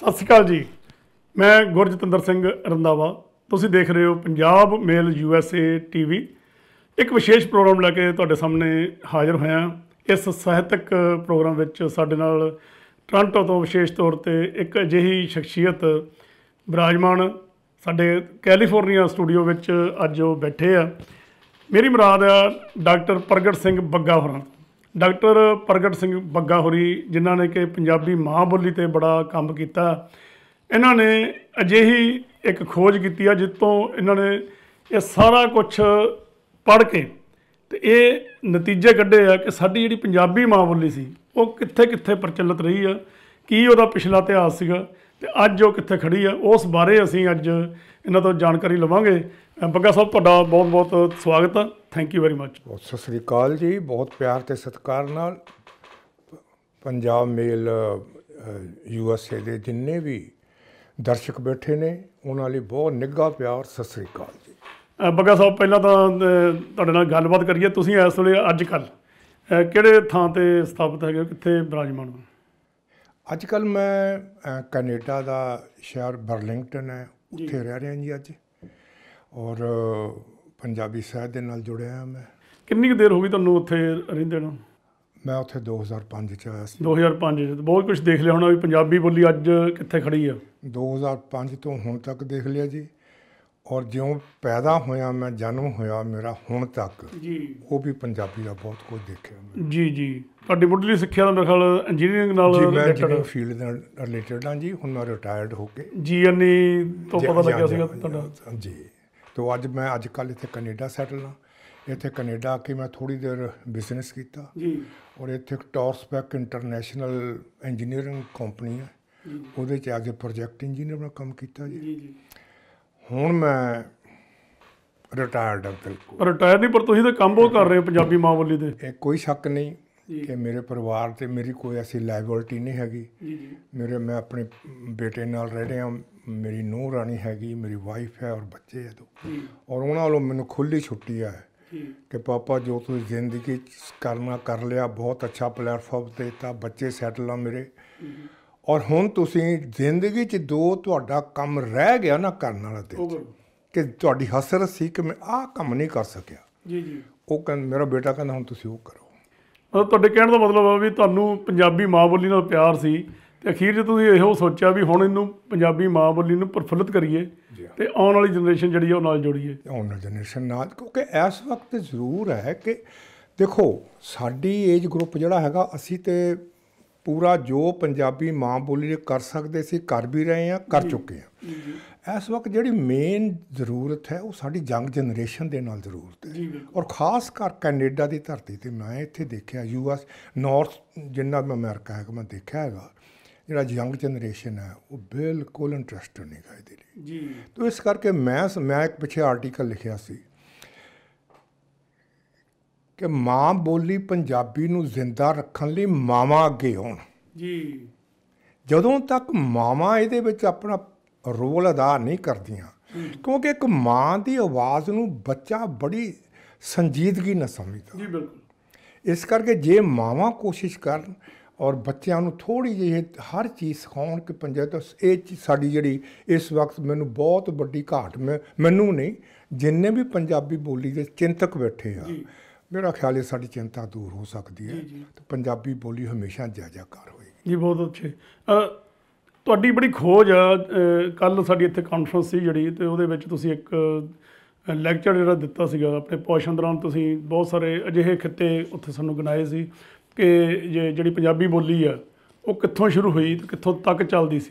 ਸਤਿ ਸ਼੍ਰੀ ਅਕਾਲ ਜੀ ਮੈਂ ਗੁਰਜਤਿੰਦਰ ਸਿੰਘ ਰੰਦਾਵਾ ਤੁਸੀਂ ਦੇਖ ਰਹੇ ਹੋ Punjab Mail U S A TV ਇੱਕ ਵਿਸ਼ੇਸ਼ ਪ੍ਰੋਗਰਾਮ ਲੈ ਕੇ ਤੁਹਾਡੇ ਸਾਹਮਣੇ ਹਾਜ਼ਰ ਹੋਇਆ ਇਸ ਸਾਹਿਤਕ ਪ੍ਰੋਗਰਾਮ ਵਿੱਚ ਸਾਡੇ ਨਾਲ ਟ੍ਰਾਂਟੋ ਤੋਂ ਵਿਸ਼ੇਸ਼ ਤੌਰ ਤੇ ਇੱਕ ਅਜਿਹੀ ਸ਼ਖਸੀਅਤ ਬਰਾਜਮਾਨ ਸਾਡੇ ਕੈਲੀਫੋਰਨੀਆ ਸਟੂਡੀਓ ਵਿੱਚ ਅੱਜ ਉਹ ਬੈਠੇ ਆ ਮੇਰੀ ਮੁਰਾਦ ਆ ਡਾਕਟਰ ਪ੍ਰਗਟ ਸਿੰਘ ਬੱਗਾ ਹੋਰਾਂ ਡਾਕਟਰ ਪ੍ਰਗਟ ਸਿੰਘ ਬੱਗਾ ਹੋਰੀ ਜਿਨ੍ਹਾਂ ਨੇ ਕਿ ਪੰਜਾਬੀ ਮਾਂ ਬੋਲੀ ਤੇ ਬੜਾ ਕੰਮ ਕੀਤਾ ਇਹਨਾਂ ਨੇ ਅਜਿਹੀ ਇੱਕ ਖੋਜ ਕੀਤੀ ਆ ਜਿੱਤੋਂ ਇਹਨਾਂ ਨੇ ਇਹ ਸਾਰਾ ਕੁਝ ਪੜ੍ਹ ਕੇ ਤੇ ਇਹ ਨਤੀਜੇ ਕੱਢੇ ਆ ਕਿ ਸਾਡੀ ਜਿਹੜੀ ਪੰਜਾਬੀ ਮਾਂ ਬੋਲੀ ਸੀ ਉਹ ਕਿੱਥੇ ਕਿੱਥੇ ਪ੍ਰਚਲਿਤ ਰਹੀ ਆ ਕੀ ਉਹਦਾ ਪਿਛਲਾ ਇਤਿਹਾਸ ਸੀਗਾ ਤੇ ਅੱਜ ਉਹ ਕਿੱਥੇ ਖੜੀ ਆ ਉਸ ਬਾਰੇ ਅਸੀਂ ਅੱਜ ਇਹਨਾਂ ਤੋਂ ਜਾਣਕਾਰੀ ਲਵਾਂਗੇ ਬੱਗਾ ਸਾਹਿਬ ਤੁਹਾਡਾ ਬਹੁਤ ਬਹੁਤ ਸਵਾਗਤ ਆ ਥੈਂਕ ਯੂ ਵੈਰੀ ਮੱਚ ਬਹੁਤ ਸਤਿ ਸ੍ਰੀ ਅਕਾਲ ਜੀ ਬਹੁਤ ਪਿਆਰ ਤੇ ਸਤਿਕਾਰ ਨਾਲ Punjab Mail U S A ਦੇ ਜਿੰਨੇ ਵੀ ਦਰਸ਼ਕ ਬੈਠੇ ਨੇ ਉਹਨਾਂ ਲਈ ਬਹੁਤ ਨਿੱਘਾ ਪਿਆਰ ਸਤਿ ਸ੍ਰੀ ਅਕਾਲ ਜੀ ਬੱਗਾ ਸਾਹਿਬ ਪਹਿਲਾਂ ਤਾਂ ਤੁਹਾਡੇ ਨਾਲ ਗੱਲਬਾਤ ਕਰੀਏ ਤੁਸੀਂ ਇਸ ਵੇਲੇ ਅੱਜ ਕੱਲ ਕਿਹੜੇ ਥਾਂ ਤੇ ਸਥਾਪਿਤ ਹੈਗੇ ਕਿੱਥੇ ਬਰਾਜਮਾਨ ਹੋ ਅੱਜ ਕੱਲ ਮੈਂ ਕੈਨੇਡਾ ਦਾ ਸ਼ਹਿਰ ਬਰਲਿੰਗਟਨ ਹੈ ਉੱਥੇ ਰਹਿ ਰਿਹਾ ਜੀ ਅੱਜ ਔਰ ਪੰਜਾਬੀ ਸਾਹਿਤ ਦੇ ਨਾਲ ਜੁੜਿਆ ਮੈਂ ਕਿੰਨੀ ਕੁ ਦੇਰ ਹੋ ਗਈ ਤੁਹਾਨੂੰ ਉੱਥੇ ਰਹਿੰਦੇ ਨੂੰ ਮੈਂ ਉੱਥੇ 2005 ਚ ਆਇਆ ਸੀ 2005 ਚ ਬਹੁਤ ਕੁਝ ਦੇਖ ਲਿਆ ਹੁਣ ਵੀ ਪੰਜਾਬੀ ਬੋਲੀ ਅੱਜ ਕਿੱਥੇ ਖੜੀ ਆ 2005 ਤੋਂ ਹੁਣ ਤੱਕ ਦੇਖ ਲਿਆ ਜੀ ਔਰ ਜਿਉਂ ਪੈਦਾ ਹੋਇਆ ਮੈਂ ਜਨਮ ਹੋਇਆ ਮੇਰਾ ਹੁਣ ਤੱਕ ਜੀ ਉਹ ਵੀ ਪੰਜਾਬੀ ਦਾ ਬਹੁਤ ਕੁਝ ਦੇਖਿਆ ਮੈਂ ਜੀ ਜੀ ਤੁਹਾਡੀ ਮੁੱਢਲੀ ਸਿੱਖਿਆ ਦਾ ਮੇਰੇ ਖਿਆਲ ਇੰਜੀਨੀਅਰਿੰਗ ਨਾਲ ਰਿਲੇਟਡ ਫੀਲਡ ਨਾਲ ਰਿਲੇਟਡ ਹਾਂ ਜੀ ਹੁਣ ਮੈਂ ਰਿਟਾਇਰਡ ਹੋ ਕੇ ਜੀ ਅਨੀ e ਤੋਂ ਪਤਾ ਲੱਗਿਆ ਸੀਗਾ ਤੁਹਾਡਾ ਜੀ ਤੋ ਅੱਜ ਮੈਂ ਅੱਜ ਕੱਲ ਇੱਥੇ ਕੈਨੇਡਾ ਸੈਟਲ ਹਾਂ ਇੱਥੇ ਕੈਨੇਡਾ ਆ ਕੇ ਮੈਂ ਥੋੜੀ ਦੇਰ ਬਿਜ਼ਨਸ ਕੀਤਾ ਜੀ ਔਰ ਇੱਥੇ ਟੌਰਸਪੈਕ ਇੰਟਰਨੈਸ਼ਨਲ ਇੰਜੀਨੀਅਰਿੰਗ ਕੰਪਨੀ ਹੈ ਉਹਦੇ ਚ ਆ ਕੇ ਪ੍ਰੋਜੈਕਟ ਇੰਜੀਨੀਅਰ ਦਾ ਕੰਮ ਕੀਤਾ ਜੀ ਜੀ ਹੁਣ ਮੈਂ ਰਿਟਾਇਰਡ ਹਾਂ ਬਿਲਕੁਲ ਰਿਟਾਇਰ ਨਹੀਂ ਪਰ ਤੁਸੀਂ ਤਾਂ ਕੰਮ ਉਹ ਕਰ ਰਹੇ ਹੋ ਪੰਜਾਬੀ ਮਾਂ ਬੋਲੀ ਦੇ ਇਹ ਕੋਈ ਸ਼ੱਕ ਨਹੀਂ ਕਿ ਮੇਰੇ ਪਰਿਵਾਰ ਤੇ ਮੇਰੀ ਕੋਈ ਐਸੀ ਲਾਇਬਿਲਟੀ ਨਹੀਂ ਹੈਗੀ ਜੀ ਜੀ ਮੇਰੇ ਮੈਂ ਆਪਣੇ ਬੇਟੇ ਨਾਲ ਰਹਿ ਰਿਹਾ ਮੇਰੀ ਨੂੰਹ ਰਾਣੀ ਹੈਗੀ ਮੇਰੀ ਵਾਈਫ ਹੈ ਔਰ ਬੱਚੇ ਹੈ ਦੋ ਔਰ ਉਹਨਾਂ ਵੱਲੋਂ ਮੈਨੂੰ ਖੁੱਲੀ ਛੁੱਟੀ ਹੈ ਕਿ ਪਾਪਾ ਜੋ ਤੁਸੀਂ ਜ਼ਿੰਦਗੀ ਚ ਕਰਨਾ ਕਰ ਲਿਆ ਬਹੁਤ ਅੱਛਾ ਪਲੇਟਫਾਰਮ ਦਿੱਤਾ ਬੱਚੇ ਸੈਟਲ ਆ ਮੇਰੇ ਔਰ ਹੁਣ ਤੁਸੀਂ ਜ਼ਿੰਦਗੀ ਚ ਦੋ ਤੁਹਾਡਾ ਕੰਮ ਰਹਿ ਗਿਆ ਨਾ ਕਰਨ ਵਾਲਾ ਤੇ ਕਿ ਤੁਹਾਡੀ ਹਸਰਤ ਸੀ ਕਿ ਮੈਂ ਆਹ ਕੰਮ ਨਹੀਂ ਕਰ ਸਕਿਆ ਜੀ ਜੀ ਉਹ ਕਹਿੰਦਾ ਮੇਰਾ ਬੇਟਾ ਕਹਿੰਦਾ ਹੁਣ ਤੁਸੀਂ ਉਹ ਕਰੋ ਮਤਲਬ ਤੁਹਾਡੇ ਕਹਿਣ ਦਾ ਮਤਲਬ ਆ ਵੀ ਤੁਹਾਨੂੰ ਪੰਜਾਬੀ ਮਾਂ ਬੋਲੀ ਨਾਲ ਪਿਆਰ ਸੀ ਤੇ ਅਖੀਰ ਜੇ ਤੁਸੀਂ ਇਹੋ ਸੋਚਿਆ ਵੀ ਹੁਣ ਇਹਨੂੰ ਪੰਜਾਬੀ ਮਾਂ ਬੋਲੀ ਨੂੰ ਪ੍ਰਫੁੱਲਤ ਕਰੀਏ ਤੇ ਆਉਣ ਵਾਲੀ ਜਨਰੇਸ਼ਨ ਜਿਹੜੀ ਉਹ ਨਾਲ ਜੋੜੀਏ ਆਉਣ ਵਾਲੀ ਜਨਰੇਸ਼ਨ ਨਾਲ ਕਿਉਂਕਿ ਇਸ ਵਕਤ ਜ਼ਰੂਰ ਹੈ ਕਿ ਦੇਖੋ ਸਾਡੀ ਏਜ ਗਰੁੱਪ ਜਿਹੜਾ ਹੈਗਾ ਅਸੀਂ ਤੇ ਪੂਰਾ ਜੋ ਪੰਜਾਬੀ ਮਾਂ ਬੋਲੀ ਦੇ ਕਰ ਸਕਦੇ ਸੀ ਕਰ ਵੀ ਰਹੇ ਆ ਕਰ ਚੁੱਕੇ ਆ ਇਸ ਵਕਤ ਜਿਹੜੀ ਮੇਨ ਜ਼ਰੂਰਤ ਹੈ ਉਹ ਸਾਡੀ ਜੰਗ ਜਨਰੇਸ਼ਨ ਦੇ ਨਾਲ ਜ਼ਰੂਰਤ ਹੈ ਔਰ ਖਾਸ ਕਰ ਕੈਨੇਡਾ ਦੀ ਧਰਤੀ ਤੇ ਮੈਂ ਇੱਥੇ ਦੇਖਿਆ ਯੂਐਸ ਨਾਰਥ ਜਿੰਨਾ ਮੈਂ ਅਮਰੀਕਾ ਕਿ ਮੈਂ ਦੇਖਿਆ ਹੈਗਾ ਜਿਹੜਾ ਯੰਗ ਜਨਰੇਸ਼ਨ ਹੈ ਉਹ ਬਿਲਕੁਲ ਇੰਟਰਸਟਡ ਨਹੀਂ ਹੈ ਇਹਦੇ ਲਈ ਜੀ ਤੋਂ ਇਸ ਕਰਕੇ ਮੈਂ ਮੈਂ ਇੱਕ ਪਿਛੇ ਆਰਟੀਕਲ ਲਿਖਿਆ ਸੀ ਕਿ ਮਾਂ ਬੋਲੀ ਪੰਜਾਬੀ ਨੂੰ ਜ਼ਿੰਦਾ ਰੱਖਣ ਲਈ ਮਾਵਾ ਅੱਗੇ ਹੋਣ ਜੀ ਜਦੋਂ ਤੱਕ ਮਾਵਾ ਇਹਦੇ ਵਿੱਚ ਆਪਣਾ ਰੋਲ ਅਦਾ ਨਹੀਂ ਕਰਦੀਆਂ ਕਿਉਂਕਿ ਇੱਕ ਮਾਂ ਦੀ ਆਵਾਜ਼ ਨੂੰ ਬੱਚਾ ਬੜੀ ਸੰਜੀਦਗੀ ਨਾਲ ਸਮਝਦਾ ਜੀ ਬਿਲਕੁਲ ਇਸ ਕਰਕੇ ਜੇ ਮਾਵਾ ਕੋਸ਼ਿਸ਼ ਕਰਨ ਔਰ ਬੱਚਿਆਂ ਨੂੰ ਥੋੜੀ ਜਿਹੀ ਹਰ ਚੀਜ਼ ਸਿਖਾਉਣ ਕਿ ਪੰਜਾਬੀ ਇਹ ਚੀਜ਼ ਸਾਡੀ ਜਿਹੜੀ ਇਸ ਵਕਤ ਮੈਨੂੰ ਬਹੁਤ ਵੱਡੀ ਘਾਟ ਮੈਨੂੰ ਨਹੀਂ ਜਿੰਨੇ ਵੀ ਪੰਜਾਬੀ ਬੋਲੀ ਦੇ ਚਿੰਤਕ ਬੈਠੇ ਆ ਮੇਰਾ ਖਿਆਲ ਹੈ ਸਾਡੀ ਚਿੰਤਾ ਦੂਰ ਹੋ ਸਕਦੀ ਹੈ ਤੇ ਪੰਜਾਬੀ ਬੋਲੀ ਹਮੇਸ਼ਾ ਜਾਜਾਕਾਰ ਹੋਏਗੀ ਜੀ ਬਹੁਤ ਅੱਛੇ ਤੁਹਾਡੀ ਬੜੀ ਖੋਜ ਕੱਲ ਸਾਡੀ ਇੱਥੇ ਕਾਨਫਰੰਸ ਸੀ ਜਿਹੜੀ ਤੇ ਉਹਦੇ ਵਿੱਚ ਤੁਸੀਂ ਇੱਕ ਲੈਕਚਰ ਜਿਹੜਾ ਦਿੱਤਾ ਸੀਗਾ ਆਪਣੇ ਪੋਸ਼ਨ ਦੌਰਾਨ ਤੁਸੀਂ ਬਹੁਤ ਸਾਰੇ ਅਜਿਹੇ ਖਿੱਤੇ ਉੱਥੇ ਸਾਨੂੰ ਗਿਣਾਏ ਸੀ ਕਿ ਜਿਹੜੀ ਪੰਜਾਬੀ ਬੋਲੀ ਆ ਉਹ ਕਿੱਥੋਂ ਸ਼ੁਰੂ ਹੋਈ ਤੇ ਕਿੱਥੋਂ ਤੱਕ ਚੱਲਦੀ ਸੀ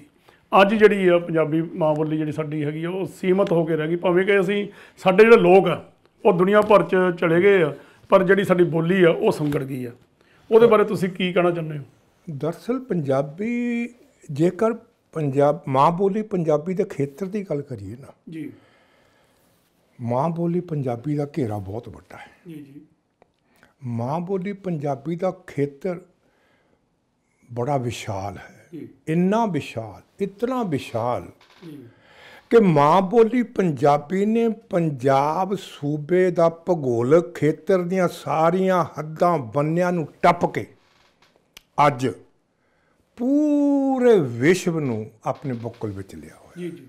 ਅੱਜ ਜਿਹੜੀ ਆ ਪੰਜਾਬੀ ਮਾਂ ਬੋਲੀ ਜਿਹੜੀ ਸਾਡੀ ਹੈਗੀ ਆ ਉਹ ਸੀਮਤ ਹੋ ਕੇ ਰਹਿ ਗਈ ਭਾਵੇਂ ਕਿ ਅਸੀਂ ਸਾਡੇ ਜਿਹੜੇ ਲੋਕ ਆ ਉਹ ਦੁਨੀਆ ਭਰ 'ਚ ਚਲੇ ਗਏ ਆ ਪਰ ਜਿਹੜੀ ਸਾਡੀ ਬੋਲੀ ਆ ਉਹ ਸੰਗੜ ਗਈ ਆ ਉਹਦੇ ਬਾਰੇ ਤੁਸੀਂ ਕੀ ਕਹਿਣਾ ਚਾਹੁੰਦੇ ਹੋ ਦਰਸਲ ਪੰਜਾਬੀ ਜੇਕਰ ਪੰਜਾਬ ਮਾਂ ਬੋਲੀ ਪੰਜਾਬੀ ਦੇ ਖੇਤਰ ਦੀ ਗੱਲ ਕਰੀਏ ਨਾ ਜੀ ਮਾਂ ਬੋਲੀ ਪੰਜਾਬੀ ਦਾ ਘੇਰਾ ਬਹੁਤ ਵੱਡਾ ਹੈ ਜੀ ਜੀ ਮਾਂ ਬੋਲੀ ਪੰਜਾਬੀ ਦਾ ਖੇਤਰ ਬੜਾ ਵਿਸ਼ਾਲ ਹੈ ਇੰਨਾ ਵਿਸ਼ਾਲ ਇਤਨਾ ਵਿਸ਼ਾਲ ਕਿ ਮਾਂ ਬੋਲੀ ਪੰਜਾਬੀ ਨੇ ਪੰਜਾਬ ਸੂਬੇ ਦਾ ਭੂਗੋਲਿਕ ਖੇਤਰ ਦੀਆਂ ਸਾਰੀਆਂ ਹੱਦਾਂ ਬੰਨਿਆਂ ਨੂੰ ਟੱਪ ਕੇ ਅੱਜ ਪੂਰੇ ਵਿਸ਼ਵ ਨੂੰ ਆਪਣੇ ਬੁੱਕਲ ਵਿੱਚ ਲਿਆ ਹੋਇਆ ਜੀ ਜੀ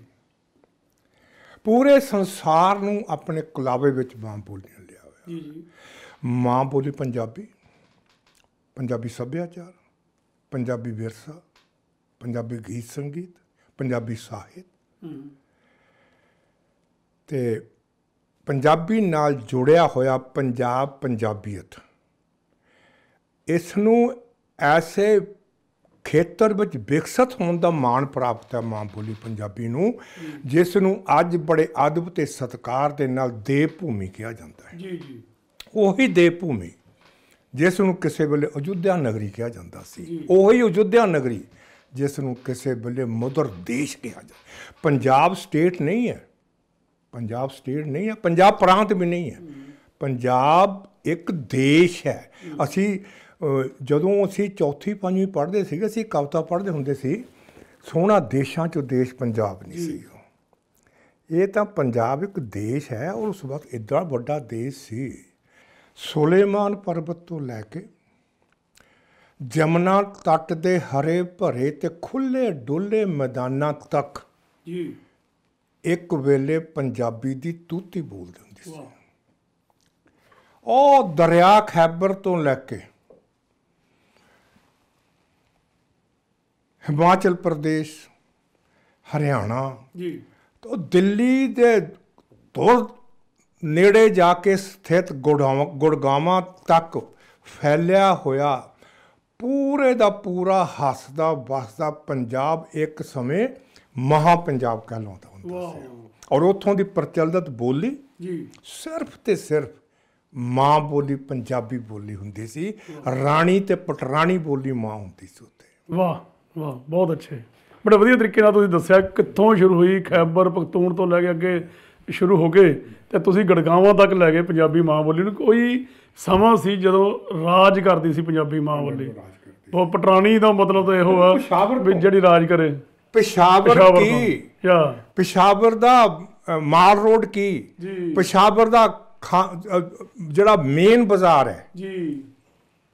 ਪੂਰੇ ਸੰਸਾਰ ਨੂੰ ਆਪਣੇ ਕੁਲਾਵੇ ਵਿੱਚ ਮਾਂ ਬੋਲੀ ਨੂੰ ਲਿਆ ਹੋਇਆ ਜੀ ਜੀ ਮਾਂ ਬੋਲੀ ਪੰਜਾਬੀ ਪੰਜਾਬੀ ਸੱਭਿਆਚਾਰ ਪੰਜਾਬੀ ਵਿਰਸਾ ਪੰਜਾਬੀ ਗੀਤ ਸੰਗੀਤ ਪੰਜਾਬੀ ਸਾਹਿਤ ਤੇ ਪੰਜਾਬੀ ਨਾਲ ਜੁੜਿਆ ਹੋਇਆ ਪੰਜਾਬ ਪੰਜਾਬੀਅਤ ਇਸ ਨੂੰ ਐਸੇ ਖੇਤਰ ਵਿੱਚ ਵਿਕਸਿਤ ਹੋਣ ਦਾ ਮਾਣ ਪ੍ਰਾਪਤ ਹੈ ਮਾਂ ਬੋਲੀ ਪੰਜਾਬੀ ਨੂੰ ਜਿਸ ਨੂੰ ਅੱਜ ਬੜੇ ਅਦਬ ਤੇ ਸਤਕਾਰ ਦੇ ਨਾਲ ਦੇਵ ਭੂਮੀ ਕਿਹਾ ਜਾਂਦਾ ਹੈ ਜੀ ਜੀ ਉਹੀ ਦੇਵ ਭੂਮੀ ਜਿਸ ਨੂੰ ਕਿਸੇ ਵੇਲੇ ਅਯੁੱਧਿਆ ਨਗਰੀ ਕਿਹਾ ਜਾਂਦਾ ਸੀ ਉਹੀ ਅਯੁੱਧਿਆ ਨਗਰੀ ਜਿਸ ਨੂੰ ਕਿਸੇ ਵੇਲੇ ਮਦਰ ਦੇਸ਼ ਕਿਹਾ ਜਾਂਦਾ ਪੰਜਾਬ ਸਟੇਟ ਨਹੀਂ ਹੈ ਪੰਜਾਬ ਸਟੇਟ ਨਹੀਂ ਹੈ ਪੰਜਾਬ ਪ੍ਰਾਂਤ ਵੀ ਨਹੀਂ ਹੈ ਪੰਜਾਬ ਇੱਕ ਦੇਸ਼ ਹੈ ਅਸੀਂ ਜਦੋਂ ਅਸੀਂ ਚੌਥੀ ਪੰਜਵੀਂ ਪੜ੍ਹਦੇ ਸੀਗੇ ਅਸੀਂ ਕਵਿਤਾ ਪੜ੍ਹਦੇ ਹੁੰਦੇ ਸੀ ਸੋਹਣਾ ਦੇਸ਼ਾਂ ਚੋਂ ਦੇਸ਼ ਪੰਜਾਬ ਨਹੀਂ ਸੀ ਇਹ ਤਾਂ ਪੰਜਾਬ ਇੱਕ ਦੇਸ਼ ਹੈ ਔਰ ਉਸ ਵਕਤ ਇਦਾਂ ਵੱਡਾ ਦੇਸ਼ ਸੀ ਸੁਲੇਮਾਨ ਪਰਬਤ ਤੋਂ ਲੈ ਕੇ ਜਮਨਾ ਤੱਟ ਦੇ ਹਰੇ ਭਰੇ ਤੇ ਖੁੱਲੇ ਡੁੱਲੇ ਮੈਦਾਨਾਂ ਤੱਕ ਜੀ ਇੱਕ ਵੇਲੇ ਪੰਜਾਬੀ ਦੀ ਤੂਤੀ ਬੋਲਦੀ ਹੁੰਦੀ ਸੀ ਉਹ ਦਰਿਆ ਖੈਬਰ ਤੋਂ ਲੈ ਕੇ ਹਿਮਾਚਲ ਪ੍ਰਦੇਸ਼ ਹਰਿਆਣਾ ਜੀ ਤੋਂ ਦਿੱਲੀ ਦੇ ਦੂਰ ਨੇੜੇ ਜਾ ਕੇ ਸਥਿਤ ਗੁੜਗਾਵਾਂ ਤੱਕ ਫੈਲਿਆ ਹੋਇਆ ਪੂਰੇ ਦਾ ਪੂਰਾ ਹੱਸਦਾ ਵਸਦਾ ਪੰਜਾਬ ਇੱਕ ਸਮੇਂ ਮਹਾ ਪੰਜਾਬ ਕਹਿੰਦਾ ਹੁੰਦਾ ਸੀ ਔਰ ਉਥੋਂ ਦੀ ਪ੍ਰਚਲਿਤ ਬੋਲੀ ਜੀ ਸਿਰਫ ਤੇ ਸਿਰਫ ਮਾਂ ਬੋਲੀ ਪੰਜਾਬੀ ਬੋਲੀ ਹੁੰਦੀ ਸੀ ਰਾਣੀ ਤੇ ਪਟਰਾਣੀ ਬੋਲੀ ਮਾਂ ਹੁੰਦੀ ਸੀ ਉੱਤੇ ਵਾਹ ਵਾਹ ਬਹੁਤ ਅੱਛੇ ਬੜਾ ਵਧੀਆ ਤਰੀਕੇ ਨਾਲ ਤੁਸੀਂ ਦੱਸਿਆ ਕਿੱਥੋਂ ਸ਼ੁਰੂ ਹੋਈ ਖੈਬਰ ਪਖਤੂਨ ਤੋਂ ਲੈ ਕੇ ਅੱਗੇ ਸ਼ੁਰੂ ਹੋ ਗਏ ਤੇ ਤੁਸੀਂ ਗੜਗਾਵਾਂ ਤੱਕ ਲੈ ਗਏ ਪੰਜਾਬੀ ਮਾਂ ਬੋਲੀ ਨੂੰ ਕੋਈ ਸਮਾਂ ਸੀ ਜਦੋਂ ਰਾਜ ਕਰਦੀ ਸੀ ਪੰਜਾਬੀ ਮਾਂ ਬੋਲੀ ਉਹ ਪਟਰਾਣੀ ਦਾ ਮਤਲਬ ਤਾਂ ਇਹੋ ਆ ਵੀ ਜਿਹੜੀ ਰਾਜ ਕਰੇ ਪਿਸ਼ਾਵਰ ਕੀ ਯਾ ਪਿਸ਼ਾਵਰ ਦਾ ਮਾਲ ਰੋਡ ਕੀ ਪਿਸ਼ਾਵਰ ਦਾ ਜਿਹੜਾ ਮੇਨ ਬਾਜ਼ਾਰ ਹੈ ਜੀ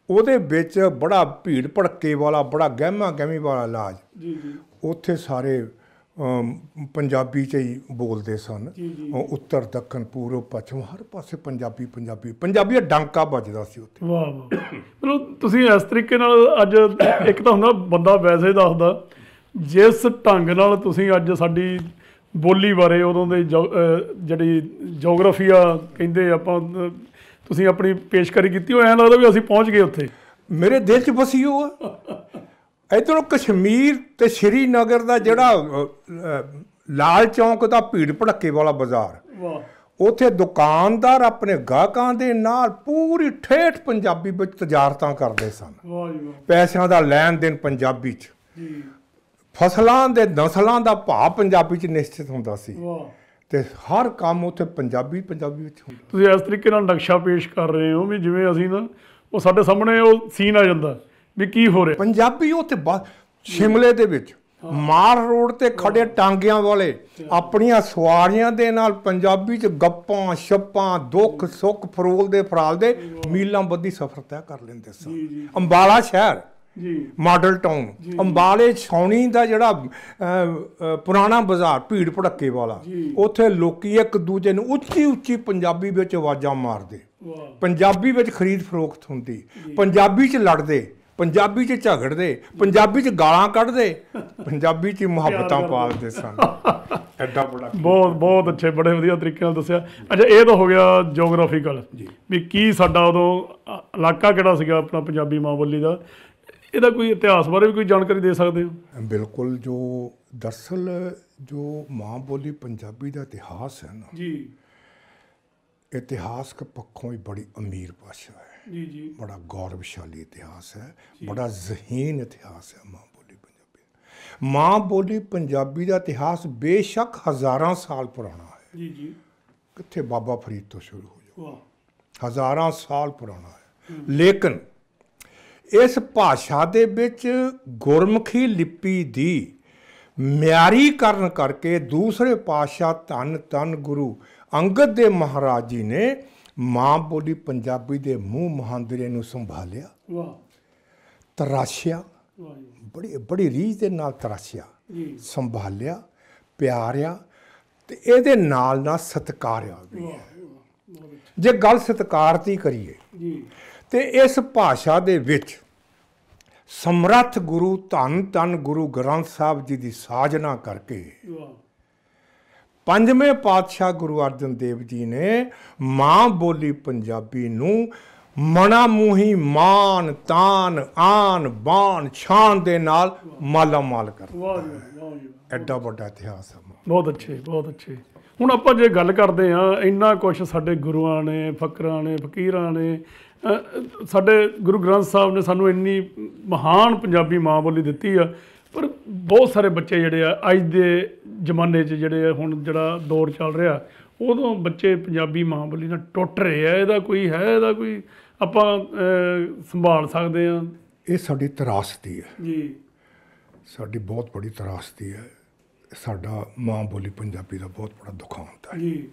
ਉਹਦੇ ਵਿੱਚ ਬੜਾ ਭੀੜ ਭੜਕੇ ਵਾਲਾ ਬੜਾ ਗਹਿਮਾ ਗਹਿਮੀ ਵਾਲਾ ਇਲਾਜ ਜੀ ਜੀ ਉੱਥੇ ਸਾਰੇ ਪੰਜਾਬੀ ਚ ਹੀ ਬੋਲਦੇ ਸਨ ਉੱਤਰ ਦੱਖਣ ਪੂਰਬ ਪੱਛਮ ਹਰ ਪਾਸੇ ਪੰਜਾਬੀ ਪੰਜਾਬੀ ਪੰਜਾਬੀ ਡਾਂਕਾ ਵੱਜਦਾ ਸੀ ਉੱਥੇ ਵਾਹ ਵਾਹ ਮਤਲਬ ਤੁਸੀਂ ਇਸ ਤਰੀਕੇ ਨਾਲ ਅੱਜ ਇੱਕ ਤਾਂ ਹੁੰਦਾ ਬੰਦਾ ਵੈਸੇ ਦੱਸਦਾ ਜਿਸ ਢੰਗ ਨਾਲ ਤੁਸੀਂ ਅੱਜ ਸਾਡੀ ਬੋਲੀ ਬਾਰੇ ਉਦੋਂ ਦੇ ਜਿਹੜੀ ਜੀਓਗ੍ਰਾਫੀਆ ਕਹਿੰਦੇ ਆਪਾਂ ਤੁਸੀਂ ਆਪਣੀ ਪੇਸ਼ਕਾਰੀ ਕੀਤੀ ਉਹ ਐਂ ਲੱਗਦਾ ਵੀ ਅਸੀਂ ਪਹੁੰਚ ਗਏ ਉੱਥੇ ਮੇਰੇ ਦਿਲ 'ਚ ਵਸੀ ਉਹ ਆ ਇਧਰੋਂ ਕਸ਼ਮੀਰ ਤੇ ਸ਼੍ਰੀਨਗਰ ਦਾ ਜਿਹੜਾ ਲਾਲ ਚੌਂਕ ਦਾ ਭੀੜ ਭੜੱਕੇ ਵਾਲਾ ਬਾਜ਼ਾਰ ਵਾਹ ਉੱਥੇ ਦੁਕਾਨਦਾਰ ਆਪਣੇ ਗਾਹਕਾਂ ਦੇ ਨਾਲ ਪੂਰੀ ਠੇਠ ਪੰਜਾਬੀ ਵਿੱਚ ਤਜਾਰਤਾਂ ਕਰਦੇ ਸਨ ਵਾਹ ਜੀ ਪੈਸਿਆਂ ਦਾ ਲੈਣ ਦੇਣ ਪੰਜਾਬੀ 'ਚ ਜੀ ਫਸਲਾਂ ਦੇ ਨਸਲਾਂ ਦਾ ਭਾਅ ਪੰਜਾਬੀ 'ਚ ਨਿਸ਼ਚਿਤ ਹੁੰਦਾ ਸੀ ਵਾਹ ਤੇ ਹਰ ਕੰਮ ਉੱਥੇ ਪੰਜਾਬੀ ਪੰਜਾਬੀ ਵਿੱਚ ਹੁੰਦਾ ਤੁਸੀਂ ਇਸ ਤਰੀਕੇ ਨਾਲ ਨਕਸ਼ਾ ਪੇਸ਼ ਕਰ ਰਹੇ ਹੋ ਵੀ ਜਿਵੇਂ ਅਸੀਂ ਨਾ ਉਹ ਸਾਡੇ ਸਾਹਮਣੇ ਉਹ ਸੀਨ ਆ ਜਾਂਦਾ ਵੀ ਕੀ ਹੋ ਰਿਹਾ ਪੰਜਾਬੀ ਉੱਥੇ ਸ਼ਿਮਲੇ ਦੇ ਵਿੱਚ ਮਾਰ ਰੋਡ ਤੇ ਖੜੇ ਟਾਂਗਿਆਂ ਵਾਲੇ ਆਪਣੀਆਂ ਸਵਾਰੀਆਂ ਦੇ ਨਾਲ ਪੰਜਾਬੀ ਚ ਗੱਪਾਂ ਛੱਪਾਂ ਦੁੱਖ ਸੁੱਖ ਫਰੋਲ ਦੇ ਫਰਾਲ ਦੇ ਮੀਲਾਂ ਬੱਧੀ ਸਫ਼ਰ ਤੈਅ ਕਰ ਲੈਂਦੇ ਸਨ ਅੰਬਾਲਾ ਸ਼ਹਿਰ ਜੀ ਮਾਡਲ ਟਾਊਨ ਅੰਬਾਲੇ ਛੌਣੀ ਦਾ ਜਿਹੜਾ ਪੁਰਾਣਾ ਬਾਜ਼ਾਰ ਭੀੜ ਭੜੱਕੇ ਵਾਲਾ ਉੱਥੇ ਲੋਕੀ ਇੱਕ ਦੂਜੇ ਨੂੰ ਉੱਚੀ ਉੱਚੀ ਪੰਜਾਬੀ ਵਿੱਚ ਆਵਾਜ਼ਾਂ ਮਾਰਦੇ ਪੰਜਾਬੀ ਵਿੱਚ ਖਰੀਦ ਫਰੋਖਤ ਹੁੰਦੀ ਪੰਜਾਬੀ 'ਚ ਲੜਦੇ ਪੰਜਾਬੀ 'ਚ ਝਗੜਦੇ ਪੰਜਾਬੀ 'ਚ ਗਾਲਾਂ ਕੱਢਦੇ ਪੰਜਾਬੀ 'ਚ ਮੁਹੱਬਤਾਂ ਪਾਲਦੇ ਸਨ ਐਡਾ ਬੜਾ ਬਹੁਤ ਬਹੁਤ ਅੱਛੇ ਬੜੇ ਵਧੀਆ ਤਰੀਕੇ ਨਾਲ ਦੱਸਿਆ ਅੱਛਾ ਇਹ ਤਾਂ ਹੋ ਗਿਆ ਜੀਓਗ੍ਰਾਫੀਕਲ ਵੀ ਕੀ ਸਾਡਾ ਉਦੋਂ ਇਲਾਕਾ ਕਿਹੜਾ ਸੀਗਾ ਆਪਣਾ ਪੰਜਾਬੀ ਮਾਂ ਬੋਲੀ ਦਾ ਇਹਦਾ ਕੋਈ ਇਤਿਹਾਸ ਬਾਰੇ ਵੀ ਕੋਈ ਜਾਣਕਾਰੀ ਦੇ ਸਕਦੇ ਹੋ ਬਿਲਕੁਲ ਜੋ ਦਰਸਲ ਜੋ ਮਾਂ ਬੋਲੀ ਪੰਜਾਬੀ ਦਾ ਇਤਿਹਾਸ ਹੈ ਨਾ ਜੀ ਇਤਿਹਾਸਕ ਪੱਖੋਂ ਹੀ ਬੜੀ ਅਮੀਰ ਭਾਸ਼ਾ ਹੈ ਜੀ ਜੀ ਬੜਾ ਗੌਰਵਸ਼ਾਲੀ ਇਤਿਹਾਸ ਹੈ ਬੜਾ ਜ਼ਹੀਨ ਇਤਿਹਾਸ ਹੈ ਮਾਂ ਬੋਲੀ ਪੰਜਾਬੀ ਮਾਂ ਬੋਲੀ ਪੰਜਾਬੀ ਦਾ ਇਤਿਹਾਸ ਬੇਸ਼ੱਕ ਹਜ਼ਾਰਾਂ ਸਾਲ ਪੁਰਾਣਾ ਹੈ ਜੀ ਜੀ ਕਿੱਥੇ ਬਾਬਾ ਫਰੀਦ ਤੋਂ ਸ਼ੁਰੂ ਹੋ ਜਾਊ ਹਜ਼ਾਰਾਂ ਸਾਲ ਪੁਰਾਣਾ ਹੈ ਲੇਕਿਨ ਇਸ ਭਾਸ਼ਾ ਦੇ ਵਿੱਚ ਗੁਰਮੁਖੀ ਲਿਪੀ ਦੀ ਮਿਆਰੀਕਰਨ ਕਰਕੇ ਦੂਸਰੇ ਪਾਸ਼ਾ ਤਨ ਤਨ ਗੁਰੂ ਅੰਗਦ ਦੇ ਮਹਾਰਾਜ ਜੀ ਨੇ ਮਾਂ ਬੋਲੀ ਪੰਜਾਬੀ ਦੇ ਮੂੰਹ ਮਹਾਂਦਰੇ ਨੂੰ ਸੰਭਾਲਿਆ ਵਾਹ ਤਰਾਸ਼ਿਆ ਬੜੀ ਬੜੀ ਰੀਝ ਦੇ ਨਾਲ ਤਰਾਸ਼ਿਆ ਸੰਭਾਲਿਆ ਪਿਆਰਿਆ ਤੇ ਇਹਦੇ ਨਾਲ ਨਾਲ ਸਤਕਾਰਿਆ ਵੀ ਜੇ ਗੱਲ ਸਤਕਾਰਤੀ ਕਰੀਏ ਜੀ ਤੇ ਇਸ ਭਾਸ਼ਾ ਦੇ ਵਿੱਚ ਸਮਰੱਥ ਗੁਰੂ ਧੰਨ ਧੰਨ ਗੁਰੂ ਗ੍ਰੰਥ ਸਾਹਿਬ ਜੀ ਦੀ ਸਾਜਨਾ ਕਰਕੇ ਪੰਜਵੇਂ ਪਾਤਸ਼ਾਹ ਗੁਰੂ ਅਰਜਨ ਦੇਵ ਜੀ ਨੇ ਮਾਂ ਬੋਲੀ ਪੰਜਾਬੀ ਨੂੰ ਮਣਾ ਮੂਹੀ ਮਾਨ ਤਾਨ ਆਨ ਬਾਨ ਛਾਨ ਦੇ ਨਾਲ ਮਾਲਾ ਮਾਲ ਵਾਹ ਵਾਹ ਵਾਹ ਐਡਾ ਵੱਡਾ ਇਤਿਹਾਸ ਹੈ ਬਹੁਤ ਅੱਛੇ ਬਹੁਤ ਅੱਛੇ ਹੁਣ ਆਪਾਂ ਜੇ ਗੱਲ ਕਰਦੇ ਆ ਇੰਨਾ ਕੁਝ ਸਾਡੇ ਗੁਰੂਆਂ ਨੇ ਫਕਰਾਂ ਨੇ ਫਕੀਰਾਂ ਨੇ ਸਾਡੇ ਗੁਰੂ ਗ੍ਰੰਥ ਸਾਹਿਬ ਨੇ ਸਾਨੂੰ ਇੰਨੀ ਮਹਾਨ ਪੰਜਾਬੀ ਮਾਂ ਬੋਲੀ ਦਿੱਤੀ ਆ ਪਰ ਬਹੁਤ ਸਾਰੇ ਬੱਚੇ ਜਿਹੜੇ ਆ ਅੱਜ ਦੇ ਜ਼ਮਾਨੇ 'ਚ ਜਿਹੜੇ ਹੁਣ ਜਿਹੜਾ ਦੌਰ ਚੱਲ ਰਿਹਾ ਉਦੋਂ ਬੱਚੇ ਪੰਜਾਬੀ ਮਾਂ ਬੋਲੀ ਨਾਲ ਟੁੱਟ ਰਹੇ ਆ ਇਹਦਾ ਕੋਈ ਹੈ ਇਹਦਾ ਕੋਈ ਆਪਾਂ ਸੰਭਾਲ ਸਕਦੇ ਆ ਇਹ ਸਾਡੀ ਤਰਾਸਦੀ ਹੈ ਜੀ ਸਾਡੀ ਬਹੁਤ ਬੜੀ ਤਰਾਸਦੀ ਹੈ ਸਾਡਾ ਮਾਂ ਬੋਲੀ ਪੰਜਾਬੀ ਦਾ ਬਹੁਤ ਬੜਾ ਦੁਖਾਂਤ ਹੈ ਜੀ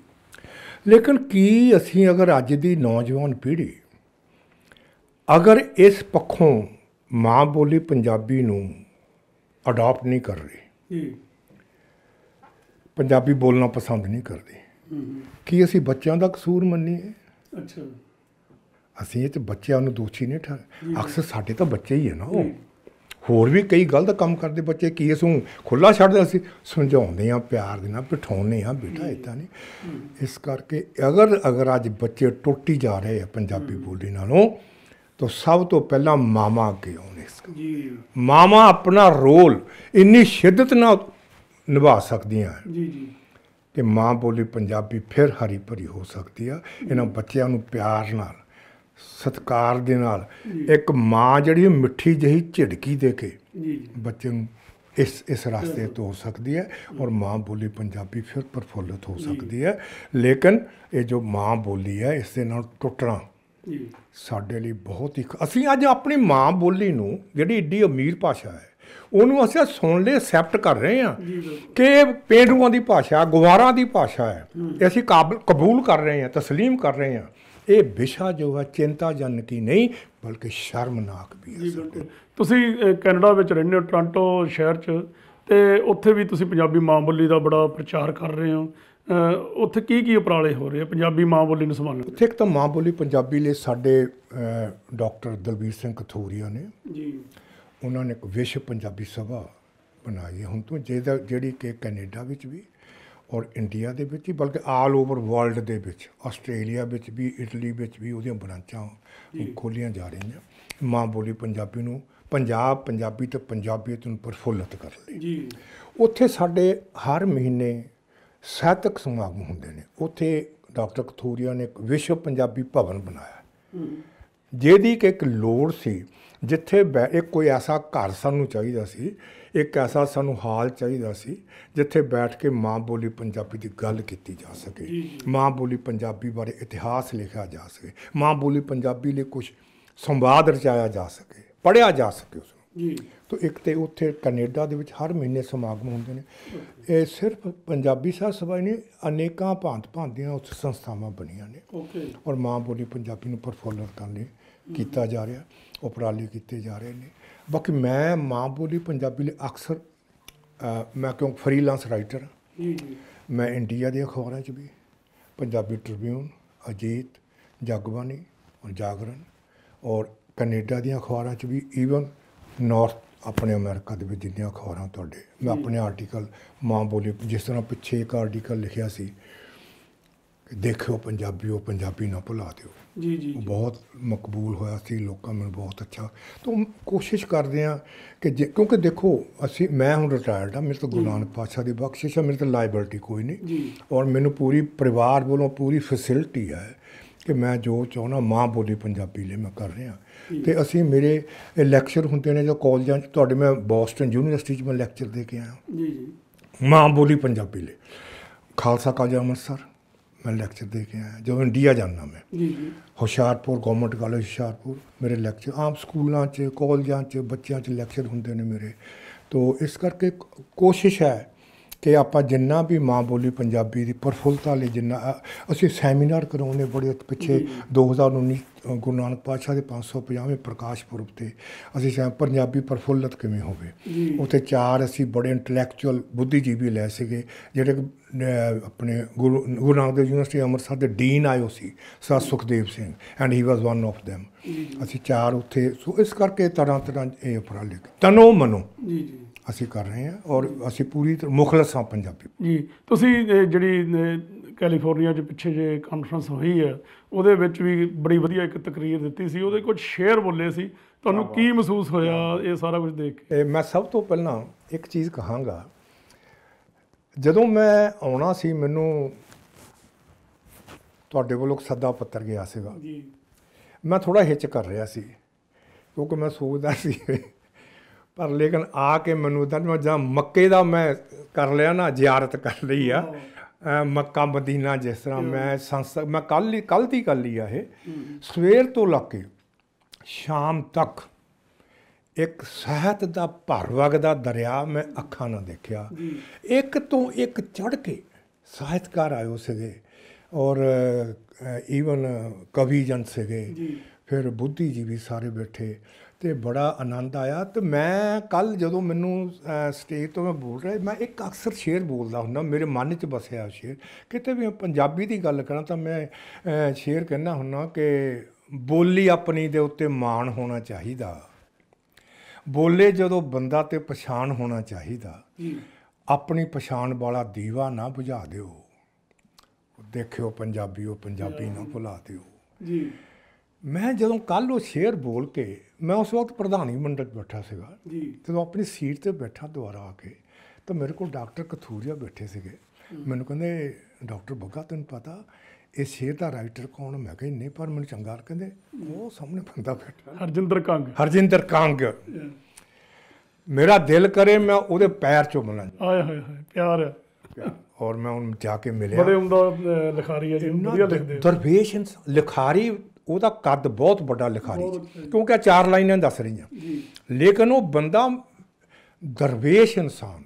ਲੇਕਿਨ ਕੀ ਅਸੀਂ ਅਗਰ ਅੱਜ ਦੀ ਨੌਜਵਾਨ ਪੀੜ੍ਹੀ ਅਗਰ ਇਸ ਪੱਖੋਂ ਮਾਂ ਬੋਲੀ ਪੰਜਾਬੀ ਨੂੰ ਅਡਾਪਟ ਨਹੀਂ ਕਰ ਰਹੀ ਜੀ ਪੰਜਾਬੀ ਬੋਲਣਾ ਪਸੰਦ ਨਹੀਂ ਕਰਦੇ ਕੀ ਅਸੀਂ ਬੱਚਿਆਂ ਦਾ ਕਸੂਰ ਮੰਨੀਏ ਅੱਛਾ ਅਸੀਂ ਇਹ ਤੇ ਬੱਚਿਆਂ ਨੂੰ ਦੋਸ਼ੀ ਨਹੀਂ ਠਾ ਅਕਸਰ ਸਾਡੇ ਤਾਂ ਬੱਚੇ ਹੀ ਹੈ ਨਾ ਉਹ ਹੋਰ ਵੀ ਕਈ ਗਲਤ ਕੰਮ ਕਰਦੇ ਬੱਚੇ ਕੀ ਇਸ ਨੂੰ ਖੁੱਲਾ ਛੱਡਦੇ ਅਸੀਂ ਸਮਝਾਉਂਦੇ ਆ ਪਿਆਰ ਦੇ ਨਾਲ ਬਿਠਾਉਂਦੇ ਆ ਬੇਟਾ ਇਦਾਂ ਨਹੀਂ ਇਸ ਕਰਕੇ ਅਗਰ ਅਗਰ ਅੱਜ ਬੱਚੇ ਟੁੱਟੀ ਜਾ ਰਹੇ ਆ ਪੰਜਾਬੀ ਬੋਲੀ ਨਾਲੋਂ ਸਭ ਤੋਂ ਪਹਿਲਾਂ ਮਾਮਾ ਅੱਗੇ ਆਉਣੇ ਸੀ ਜੀ ਮਾਮਾ ਆਪਣਾ ਰੋਲ ਇੰਨੀ ਸ਼ਿੱਦਤ ਨਾਲ ਨਿਭਾ ਸਕਦੀਆਂ ਜੀ ਜੀ ਕਿ ਮਾਂ ਬੋਲੀ ਪੰਜਾਬੀ ਫਿਰ ਹਰੀ ਭਰੀ ਹੋ ਸਕਦੀ ਆ ਇਹਨਾਂ ਬੱਚਿਆਂ ਨੂੰ ਪਿਆਰ ਨਾਲ ਸਤਕਾਰ ਦੇ ਨਾਲ ਇੱਕ ਮਾਂ ਜਿਹੜੀ ਮਿੱਠੀ ਜਹੀ ਝਿੜਕੀ ਦੇ ਕੇ ਜੀ ਬੱਚੇ ਨੂੰ ਇਸ ਇਸ ਰਸਤੇ ਤੋਂ ਹੋ ਸਕਦੀ ਹੈ ਔਰ ਮਾਂ ਬੋਲੀ ਪੰਜਾਬੀ ਫਿਰ ਪਰਫੁੱਲਤ ਹੋ ਸਕਦੀ ਹੈ ਲੇਕਿਨ ਇਹ ਜੋ ਮਾਂ ਬੋਲੀ ਹੈ ਇਸ ਦੇ ਨਾਲ ਟੁੱਟਣਾ ਸਾਡੇ ਲਈ ਬਹੁਤ ਹੀ ਅਸੀਂ ਅੱਜ ਆਪਣੀ ਮਾਂ ਬੋਲੀ ਨੂੰ ਜਿਹੜੀ ਏਡੀ ਅਮੀਰ ਭਾਸ਼ਾ ਹੈ ਉਹਨੂੰ ਅਸੀਂ ਸੁਣ ਲੈ ਐਕਸੈਪਟ ਕਰ ਰਹੇ ਹਾਂ ਕਿ ਇਹ ਪੇਂਡੂਆਂ ਦੀ ਭਾਸ਼ਾ ਗਵਾਰਾਂ ਦੀ ਭਾਸ਼ਾ ਹੈ ਤੇ ਅਸੀਂ ਕਬੂਲ ਕਰ ਰਹੇ ਹਾਂ ਤਸلیم ਕਰ ਰਹੇ ਹਾਂ ਇਹ ਵਿਸ਼ਾ ਜੋ ਹੈ ਚਿੰਤਾਜਨਕ ਹੀ ਨਹੀਂ ਬਲਕਿ ਸ਼ਰਮਨਾਕ ਵੀ ਹੈ ਤੁਸੀਂ ਕੈਨੇਡਾ ਵਿੱਚ ਰਹਿੰਦੇ ਹੋ ਟੋਰਾਂਟੋ ਸ਼ਹਿਰ 'ਚ ਤੇ ਉੱਥੇ ਵੀ ਤੁਸੀਂ ਪੰਜਾਬੀ ਮਾਂ ਬੋਲੀ ਦਾ ਬੜਾ ਪ੍ਰਚਾਰ ਕਰ ਰਹੇ ਹੋ ਉੱਥੇ ਕੀ ਕੀ ਉਪਰਾਲੇ ਹੋ ਰਹੇ ਆ ਪੰਜਾਬੀ ਮਾਂ ਬੋਲੀ ਨੂੰ ਸੰਭਾਲਣ ਉੱਥੇ ਇੱਕ ਤਾਂ ਮਾਂ ਬੋਲੀ ਪੰਜਾਬੀ ਲਈ ਸਾਡੇ ਡਾਕਟਰ ਦਲਬੀਰ ਸਿੰਘ ਕਥੂਰੀਆ ਨੇ ਜੀ ਉਹਨਾਂ ਨੇ ਇੱਕ ਵਿਸ਼ਵ ਪੰਜਾਬੀ ਸਭਾ ਬਣਾਈ ਹੁਣ ਤੋਂ ਜਿਹਦਾ ਜਿਹੜੀ ਕਿ ਕੈਨੇਡਾ ਵਿੱਚ ਵੀ ਔਰ ਇੰਡੀਆ ਦੇ ਵਿੱਚ ਹੀ ਬਲਕਿ ਆਲ ਓਵਰ ਵਰਲਡ ਦੇ ਵਿੱਚ ਆਸਟ੍ਰੇਲੀਆ ਵਿੱਚ ਵੀ ਇਟਲੀ ਵਿੱਚ ਵੀ ਉਹਦੀਆਂ ਬ੍ਰਾਂਚਾਂ ਖੋਲੀਆਂ ਜਾ ਰਹੀਆਂ ਮਾਂ ਬੋਲੀ ਪੰਜਾਬੀ ਨੂੰ ਪੰਜਾਬ ਪੰਜਾਬੀ ਤੇ ਪੰਜਾਬੀਅਤ ਨੂੰ ਪਰਫੁੱਲਤ ਕਰਨ ਲਈ ਜੀ ਉੱਥੇ ਸਾਡੇ ਹਰ ਮਹੀਨੇ ਸਾਹਿਤਕ ਸਮਾਗਮ ਹੁੰਦੇ ਨੇ ਉੱਥੇ ਡਾਕਟਰ ਕਥੂਰੀਆ ਨੇ ਇੱਕ ਵਿਸ਼ਵ ਪੰਜਾਬੀ ਭਵਨ ਬਣਾਇਆ ਜਿਹਦੀ ਕਿ ਇੱਕ ਲੋੜ ਸੀ ਜਿੱਥੇ ਇੱਕ ਕੋਈ ਐਸਾ ਘਰ ਸਾਨੂੰ ਚਾਹੀਦਾ ਸੀ ਇੱਕ ਐਸਾ ਸਾਨੂੰ ਹਾਲ ਚਾਹੀਦਾ ਸੀ ਜਿੱਥੇ ਬੈਠ ਕੇ ਮਾਂ ਬੋਲੀ ਪੰਜਾਬੀ ਦੀ ਗੱਲ ਕੀਤੀ ਜਾ ਸਕੇ ਮਾਂ ਬੋਲੀ ਪੰਜਾਬੀ ਬਾਰੇ ਇਤਿਹਾਸ ਲਿਖਿਆ ਜਾ ਸਕੇ ਮਾਂ ਬੋਲੀ ਪੰਜਾਬੀ ਲਈ ਕੁਝ ਸੰਵਾਦ ਰਚਾਇਆ ਜਾ ਸਕੇ ਪੜਿਆ ਜਾ ਸਕੇ ਉਸ ਜੀ ਤੋਂ ਇੱਕ ਤੇ ਉੱਥੇ ਕੈਨੇਡਾ ਦੇ ਵਿੱਚ ਹਰ ਮਹੀਨੇ ਸਮਾਗਮ ਹੁੰਦੇ ਨੇ ਇਹ ਸਿਰਫ ਪੰਜਾਬੀ ਸਾਹਿਤ ਸਭਾ ਨਹੀਂ ਅਨੇਕਾਂ ਭਾਂਤ ਭਾਂਦੀਆਂ ਉਸ ਉੱਥੇ ਸੰਸਥਾਵਾਂ ਬਣੀਆਂ ਨੇ ਓਕੇ ਔਰ ਮਾਂ ਬੋਲੀ ਪੰਜਾਬੀ ਨੂੰ ਪਰਫੋਲਰ ਕਰਨ ਲਈ ਕੀਤਾ ਜਾ ਰਿਹਾ ਉਪਰਾਲੇ ਕੀਤੇ ਜਾ ਰਹੇ ਨੇ ਬਾਕੀ ਮੈਂ ਮਾਂ ਬੋਲੀ ਪੰਜਾਬੀ ਲਈ ਅਕਸਰ ਮੈਂ ਕਿਉਂ ਫ੍ਰੀਲਾਂਸ ਰਾਈਟਰ ਜੀ ਜੀ ਮੈਂ ਇੰਡੀਆ ਦੀਆਂ ਖਬਰਾਂ 'ਚ ਵੀ ਪੰਜਾਬੀ ਟ੍ਰਿਬਿਊਨ ਅਜੀਤ ਜਗਬਾਣੀ ਔਰ ਜਾਗਰਣ ਔਰ ਕੈਨੇਡਾ ਦੀਆਂ ਅਖਬਾਰਾਂ 'ਚ ਵੀ ਈਵਨ ਨਾਰਥ ਆਪਣੇ ਅਮਰੀਕਾ ਦੇ ਵਿੱਚ ਜਿੰਨੀਆਂ ਖਬਰਾਂ ਤੁਹਾਡੇ ਮੈਂ ਆਪਣੇ ਆਰਟੀਕਲ ਮਾਂ ਬੋਲੀ ਜਿਸ ਤਰ੍ਹਾਂ ਪਿੱਛੇ ਇੱਕ ਆਰਟੀਕਲ ਲਿਖਿਆ ਸੀ ਕਿ ਦੇਖਿਓ ਉਹ ਪੰਜਾਬੀ ਨਾ ਭੁਲਾ ਦਿਓ ਜੀ ਜੀ ਬਹੁਤ ਮਕਬੂਲ ਹੋਇਆ ਸੀ ਲੋਕਾਂ ਨੂੰ ਬਹੁਤ ਅੱਛਾ ਤੋਂ ਕੋਸ਼ਿਸ਼ ਕਰਦੇ ਆ ਕਿ ਕਿਉਂਕਿ ਦੇਖੋ ਅਸੀਂ ਮੈਂ ਹੁਣ ਰਿਟਾਇਰਡ ਆ ਮੇਰੇ ਤੋਂ ਗੁਰਨਾਨ ਪਾਸ਼ਾ ਦੀ ਬਖਸ਼ਿਸ਼ ਹੈ ਮੇਰੇ ਤੋਂ ਲਾਇਬਿਲਟੀ ਕੋਈ ਨਹੀਂ ਔਰ ਮੈਨੂੰ ਪੂਰੀ ਪਰਿਵਾਰ ਵੱਲੋਂ ਪੂਰੀ ਫੈਸਿਲਿਟੀ ਹੈ ਕਿ ਮੈਂ ਜੋ ਚਾਹਣਾ ਮਾਂ ਬੋਲੀ ਪੰਜਾਬੀ ਲਈ ਮੈਂ ਕਰ ਰਿਹਾ ਤੇ ਅਸੀਂ ਮੇਰੇ ਲੈਕਚਰ ਹੁੰਦੇ ਨੇ ਜੋ ਕਾਲਜਾਂ ਚ ਤੁਹਾਡੇ ਮੈਂ ਬੋਸਟਨ ਯੂਨੀਵਰਸਿਟੀ ਚ ਮੈਂ ਲੈਕਚਰ ਦੇ ਕੇ ਆਇਆ ਜੀ ਜੀ ਮਾਂ ਬੋਲੀ ਪੰਜਾਬੀ ਲਈ ਖਾਲਸਾ ਕਾਲਜ ਅੰਮ੍ਰਿਤਸਰ ਮੈਂ ਲੈਕਚਰ ਦੇ ਕੇ ਆਇਆ ਜਦੋਂ ਇੰਡੀਆ ਜਾਣਾ ਮੈਂ ਜੀ ਜੀ ਹੁਸ਼ਿਆਰਪੁਰ ਗਵਰਨਮੈਂਟ ਕਾਲਜ ਹੁਸ਼ਿਆਰਪੁਰ ਮੇਰੇ ਲੈਕਚਰ ਆਮ ਸਕੂਲਾਂ 'ਚ ਕਾਲਜਾਂ 'ਚ ਬੱਚਿਆਂ 'ਚ ਲੈਕਚਰ ਹੁੰਦੇ ਨੇ ਮੇਰੇ ਤੋਂ ਇਸ ਕਰਕੇ ਕੋਸ਼ਿਸ਼ ਹੈ ਕਿ ਆਪਾਂ ਜਿੰਨਾ ਵੀ ਮਾਂ ਬੋਲੀ ਪੰਜਾਬੀ ਦੀ ਪਰਫੁੱਲਤਾ ਲਈ ਜਿੰਨਾ ਅਸੀਂ ਸੈਮੀਨਾਰ ਕਰਾਉਨੇ ਬੜੇ ਪਿੱਛੇ 2019 ਗੁਰੂ ਨਾਨਕ ਪਾਤਸ਼ਾਹ ਦੇ 550ਵੇਂ ਪ੍ਰਕਾਸ਼ ਪੁਰਬ ਤੇ ਅਸੀਂ ਸਾ ਪੰਜਾਬੀ ਪਰਫੁੱਲਤ ਕਿਵੇਂ ਹੋਵੇ ਉਥੇ ਚਾਰ ਅਸੀਂ ਬੜੇ ਇੰਟੈਲੈਕਚੁਅਲ ਬੁੱਧੀਜੀਵੀ ਲੈ ਸੀਗੇ ਜਿਹੜੇ ਆਪਣੇ ਗੁਰੂ ਨਾਨਕ ਦੇਵ ਯੂਨੀਵਰਸਿਟੀ ਅੰਮ੍ਰਿਤਸਰ ਦੇ ਡੀਨ ਆਇਓ ਸੀ ਸਤ Sukhdev Singh and he was one of them ਅਸੀਂ ਚਾਰ ਉਥੇ ਸੋ ਇਸ ਕਰਕੇ ਤਰ੍ਹਾਂ ਤਰ੍ਹਾਂ ਇਹ ਉਪਰਾਲੇ ਤਨੋ ਮਨੋ ਜੀ ਜੀ ਅਸੀਂ ਕਰ ਰਹੇ ਹਾਂ ਔਰ ਅਸੀਂ ਪੂਰੀ ਤਰ੍ਹਾਂ ਮੁਖਲਸ ਹਾਂ ਪੰਜਾਬੀ ਜੀ ਤੁਸੀਂ ਜਿਹੜੀ ਕੈਲੀਫੋਰਨੀਆ 'ਚ ਪਿੱਛੇ ਜੇ ਕਾਨਫਰੰਸ ਹੋਈ ਹੈ ਉਹਦੇ ਵਿੱਚ ਵੀ ਬੜੀ ਵਧੀਆ ਇੱਕ ਤਕਰੀਰ ਦਿੱਤੀ ਸੀ ਉਹਦੇ ਕੁਝ ਸ਼ੇਅਰ ਬੋਲੇ ਸੀ ਤੁਹਾਨੂੰ ਕੀ ਮਹਿਸੂਸ ਹੋਇਆ ਇਹ ਸਾਰਾ ਕੁਝ ਦੇਖ ਕੇ ਮੈਂ ਸਭ ਤੋਂ ਪਹਿਲਾਂ ਇੱਕ ਚੀਜ਼ ਕਹਾਂਗਾ ਜਦੋਂ ਮੈਂ ਆਉਣਾ ਸੀ ਮੈਨੂੰ ਤੁਹਾਡੇ ਕੋਲੋਂ ਸੱਦਾ ਪੱਤਰ ਗਿਆ ਸੀਗਾ ਜੀ ਮੈਂ ਥੋੜਾ ਹਿੱਚ ਕਰ ਰਿਹਾ ਸੀ ਕਿਉਂਕਿ ਮੈਂ ਸੋਚਦਾ ਸੀ ਪਰ ਲੇਕਿਨ ਆ ਕੇ ਮੈਨੂੰ ਤਾਂ ਜਾਂ ਮੱਕੇ ਦਾ ਮੈਂ ਕਰ ਲਿਆ ਨਾ ਜ਼ਿਆਰਤ ਕਰ ਲਈ ਆ ਮੱਕਾ ਮਦੀਨਾ ਜਿਸ ਤਰ੍ਹਾਂ ਮੈਂ ਸੰਸ ਮੈਂ ਕੱਲ ਹੀ ਕੱਲ ਦੀ ਕੱਲ ਹੀ ਆ ਇਹ ਸਵੇਰ ਤੋਂ ਲੱਗ ਕੇ ਸ਼ਾਮ ਤੱਕ ਇੱਕ ਸਹਿਤ ਦਾ ਭਰ ਵਗਦਾ ਦਰਿਆ ਮੈਂ ਅੱਖਾਂ ਨਾਲ ਦੇਖਿਆ ਇੱਕ ਤੋਂ ਇੱਕ ਚੜ ਕੇ ਸਾਹਿਤਕਾਰ ਆਇਓ ਸੀਗੇ ਔਰ ਈਵਨ ਕਵੀ ਜਨ ਸੀਗੇ ਫਿਰ ਬੁੱਧੀ ਜੀ ਵੀ ਸਾਰੇ ਬੈਠੇ ਤੇ ਬੜਾ ਆਨੰਦ ਆਇਆ ਤੇ ਮੈਂ ਕੱਲ ਜਦੋਂ ਮੈਨੂੰ ਸਟੇਜ ਤੋਂ ਮੈਂ ਬੋਲ ਰਿਹਾ ਮੈਂ ਇੱਕ ਅਕਸਰ ਸ਼ੇਰ ਬੋਲਦਾ ਹੁੰਦਾ ਮੇਰੇ ਮਨ 'ਚ ਬਸਿਆ ਸ਼ੇਰ ਕਿਤੇ ਵੀ ਪੰਜਾਬੀ ਦੀ ਗੱਲ ਕਰਾਂ ਤਾਂ ਮੈਂ ਸ਼ੇਰ ਕਹਿਣਾ ਹੁੰਦਾ ਕਿ ਬੋਲੀ ਆਪਣੀ ਦੇ ਉੱਤੇ ਮਾਣ ਹੋਣਾ ਚਾਹੀਦਾ ਬੋਲੇ ਜਦੋਂ ਬੰਦਾ ਤੇ ਪਛਾਣ ਹੋਣਾ ਚਾਹੀਦਾ ਆਪਣੀ ਪਛਾਣ ਵਾਲਾ ਦੀਵਾ ਨਾ ਬੁਝਾ ਦਿਓ ਦੇਖਿਓ ਪੰਜਾਬੀਓ ਪੰਜਾਬੀ ਨਾ ਭੁਲਾ ਦਿਓ ਜੀ ਮੈਂ ਜਦੋਂ ਕੱਲ ਉਹ ਸ਼ੇਰ ਬੋਲ ਕੇ ਮੈਂ ਉਸ ਵਕਤ ਪ੍ਰਧਾਨੀ ਮੰਡਲ ਬੈਠਾ ਸੀਗਾ ਜੀ ਜਦੋਂ ਆਪਣੀ ਸੀਟ ਤੇ ਬੈਠਾ ਦੁਆਰਾ ਆ ਕੇ ਤਾਂ ਮੇਰੇ ਕੋਲ ਡਾਕਟਰ ਕਥੂਰੀਆ ਬੈਠੇ ਸੀਗੇ ਮੈਨੂੰ ਕਹਿੰਦੇ ਡਾਕਟਰ ਬੱਗਾ ਤੈਨੂੰ ਪਤਾ ਇਹ ਸ਼ੇਰ ਦਾ ਰਾਈਟਰ ਕੌਣ ਮੈਂ ਕਹਿੰਦਾ ਨਹੀਂ ਪਰ ਮੈਨੂੰ ਚੰਗਾ ਕਹਿੰਦੇ ਉਹ ਸਾਹਮਣੇ ਬੰਦਾ ਬੈਠਾ ਹਰਜਿੰਦਰ ਕੰਗ ਹਰਜਿੰਦਰ ਕੰਗ ਮੇਰਾ ਦਿਲ ਕਰੇ ਮੈਂ ਉਹਦੇ ਪੈਰ ਚੁੰਮਣਾ ਆਏ ਹਾਏ ਹਾਏ ਪਿਆਰ ਔਰ ਮੈਂ ਉਹਨੂੰ ਜਾ ਕੇ ਮਿਲਿਆ ਬੜੇ ਉਮਦਾ ਲਿਖਾਰੀ ਹੈ ਜੀ ਵਧੀਆ ਲਿਖਦੇ ਦਰਵੇਸ਼ ਲਿਖਾਰੀ ਉਹਦਾ ਕੱਦ ਬਹੁਤ ਵੱਡਾ ਲਿਖਾਰੀ ਕਿਉਂਕਿ ਚਾਰ ਲਾਈਨਾਂ ਦੱਸ ਰਹੀਆਂ ਲੇਕਿਨ ਉਹ ਬੰਦਾ ਦਰਵੇਸ਼ ਇਨਸਾਨ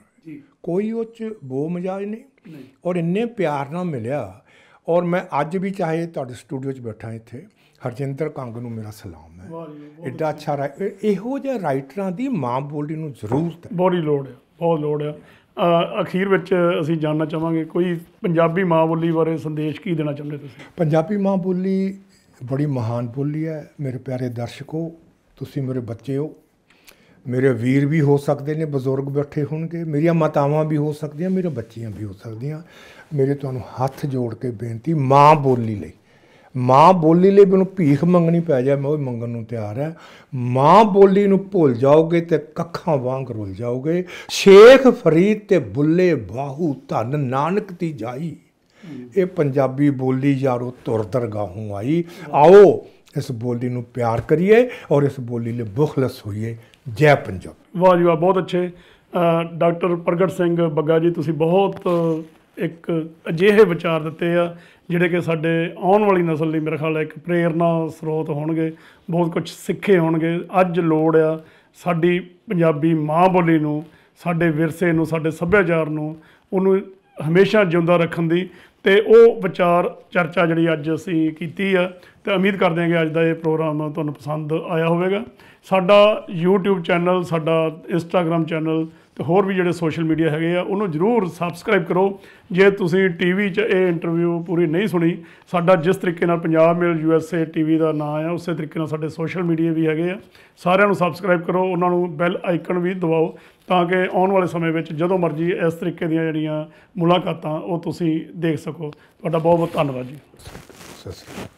ਕੋਈ ਉਹ ਚ ਬੋ ਮਜਾਜ ਨਹੀਂ ਔਰ ਇੰਨੇ ਪਿਆਰ ਨਾਲ ਮਿਲਿਆ ਔਰ ਮੈਂ ਅੱਜ ਵੀ ਚਾਹੇ ਤੁਹਾਡੇ ਸਟੂਡੀਓ 'ਚ ਬੈਠਾ ਇੱਥੇ ਹਰਜਿੰਦਰ ਕੰਗ ਨੂੰ ਮੇਰਾ ਸਲਾਮ ਹੈ ਐਡਾ ਅੱਛਾ ਇਹੋ ਜਿਹੇ ਰਾਈਟਰਾਂ ਦੀ ਮਾਂ ਬੋਲੀ ਨੂੰ ਜ਼ਰੂਰਤ ਹੈ ਬੋਲੀ ਲੋੜ ਹੈ ਬਹੁਤ ਲੋੜ ਹੈ ਅਖੀਰ ਵਿੱਚ ਅਸੀਂ ਜਾਨਣਾ ਚਾਹਾਂਗੇ ਕੋਈ ਪੰਜਾਬੀ ਮਾਂ ਬੋਲੀ ਬਾਰੇ ਸੰਦੇਸ਼ ਕੀ ਦੇਣਾ ਚਾਹੁੰਦੇ ਤੁਸੀਂ ਪੰਜਾਬੀ ਮਾਂ ਬੋਲੀ ਬੜੀ ਮਹਾਨ ਬੋਲੀ ਹੈ ਮੇਰੇ ਪਿਆਰੇ ਦਰਸ਼ਕੋ ਤੁਸੀਂ ਮੇਰੇ ਬੱਚੇ ਹੋ ਮੇਰੇ ਵੀਰ ਵੀ ਹੋ ਸਕਦੇ ਨੇ ਬਜ਼ੁਰਗ ਬੈਠੇ ਹੋਣਗੇ ਮੇਰੀਆਂ ਮਾਤਾਵਾਂ ਵੀ ਹੋ ਸਕਦੀਆਂ ਮੇਰੇ ਬੱਚੀਆਂ ਵੀ ਹੋ ਸਕਦੀਆਂ ਮੇਰੇ ਤੁਹਾਨੂੰ ਹੱਥ ਜੋੜ ਕੇ ਬੇਨਤੀ ਮਾਂ ਬੋਲੀ ਲਈ ਮਾਂ ਬੋਲੀ ਲਈ ਮੈਨੂੰ ਭੀਖ ਮੰਗਣੀ ਪੈ ਜਾ ਮੈਂ ਉਹ ਮੰਗਣ ਨੂੰ ਤਿਆਰ ਹਾਂ ਮਾਂ ਬੋਲੀ ਨੂੰ ਭੁੱਲ ਜਾਓਗੇ ਤੇ ਕੱਖਾਂ ਵਾਂਗ ਰੁੱਲ ਜਾਓਗੇ ਸ਼ੇਖ ਫਰੀਦ ਤੇ ਬੁੱਲੇ ਬਾਹੂ ਧੰਨ ਨਾਨਕ ਦੀ ਜਾਈ ਇਹ ਪੰਜਾਬੀ ਬੋਲੀ ਯਾਰੋ ਤੁਰ ਦਰਗਾਹੋਂ ਆਈ ਆਓ ਇਸ ਬੋਲੀ ਨੂੰ ਪਿਆਰ ਕਰੀਏ ਔਰ ਇਸ ਬੋਲੀ ਲਈ ਬੁਖਲਸ ਹੋਈਏ ਜੈ ਪੰਜਾਬ ਵਾਹ ਜੀ ਵਾਹ ਬਹੁਤ ਅੱਛੇ ਡਾਕਟਰ ਪ੍ਰਗਟ ਸਿੰਘ ਬੱਗਾ ਜੀ ਤੁਸੀਂ ਬਹੁਤ ਇੱਕ ਅਜਿਹੇ ਵਿਚਾਰ ਦਿੱਤੇ ਆ ਜਿਹੜੇ ਕਿ ਸਾਡੇ ਆਉਣ ਵਾਲੀ ਨਸਲ ਲਈ ਮੇਰੇ ਖਿਆਲ ਇੱਕ ਪ੍ਰੇਰਣਾ ਸਰੋਤ ਹੋਣਗੇ ਬਹੁਤ ਕੁਝ ਸਿੱਖੇ ਹੋਣਗੇ ਅੱਜ ਲੋੜ ਆ ਸਾਡੀ ਪੰਜਾਬੀ ਮਾਂ ਬੋਲੀ ਨੂੰ ਸਾਡੇ ਵਿਰਸੇ ਨੂੰ ਸਾਡੇ ਸੱਭਿਆਚਾਰ ਨੂੰ ਉਹਨੂੰ ਹਮੇਸ਼ਾ ਜਿਉਂਦਾ ਰੱਖਣ ਦੀ ਤੇ ਉਹ ਵਿਚਾਰ ਚਰਚਾ ਜਿਹੜੀ ਅੱਜ ਅਸੀਂ ਕੀਤੀ ਆ ਤੇ ਉਮੀਦ ਕਰਦੇ ਹਾਂ ਕਿ ਅੱਜ ਦਾ ਇਹ ਪ੍ਰੋਗਰਾਮ ਤੁਹਾਨੂੰ ਪਸੰਦ ਆਇਆ ਹੋਵੇਗਾ ਸਾਡਾ YouTube ਚੈਨਲ ਸਾਡਾ Instagram ਚੈਨਲ ਤੇ ਹੋਰ ਵੀ ਜਿਹੜੇ ਸੋਸ਼ਲ ਮੀਡੀਆ ਹੈਗੇ ਆ ਉਹਨੂੰ ਜਰੂਰ ਸਬਸਕ੍ਰਾਈਬ ਕਰੋ ਜੇ ਤੁਸੀਂ ਟੀਵੀ 'ਚ ਇਹ ਇੰਟਰਵਿਊ ਪੂਰੀ ਨਹੀਂ ਸੁਣੀ ਸਾਡਾ ਜਿਸ ਤਰੀਕੇ ਨਾਲ ਪੰਜਾਬ ਮੇਲ ਯੂਐਸਏ ਟੀਵੀ ਦਾ ਨਾਮ ਆ ਉਸੇ ਤਰੀਕੇ ਨਾਲ ਸਾਡੇ ਸੋਸ਼ਲ ਮੀਡੀਆ ਵੀ ਹੈਗੇ ਆ ਸਾਰਿਆਂ ਨੂੰ ਸਬਸਕ੍ਰਾਈਬ ਕਰੋ ਉਹਨਾਂ ਨੂੰ ਬੈਲ ਆਈਕਨ ਵੀ ਦਬਾਓ ਤਾਂ ਕਿ ਆਉਣ ਵਾਲੇ ਸਮੇਂ ਵਿੱਚ ਜਦੋਂ ਮਰਜ਼ੀ ਇਸ ਤਰੀਕੇ ਦੀਆਂ ਜਿਹੜੀਆਂ ਮੁਲਾਕਾਤਾਂ ਉਹ ਤੁਸੀਂ ਦੇਖ ਸਕੋ ਤੁਹਾਡਾ ਬਹੁਤ ਬਹੁਤ ਧੰਨਵਾਦ ਜੀ ਸਸ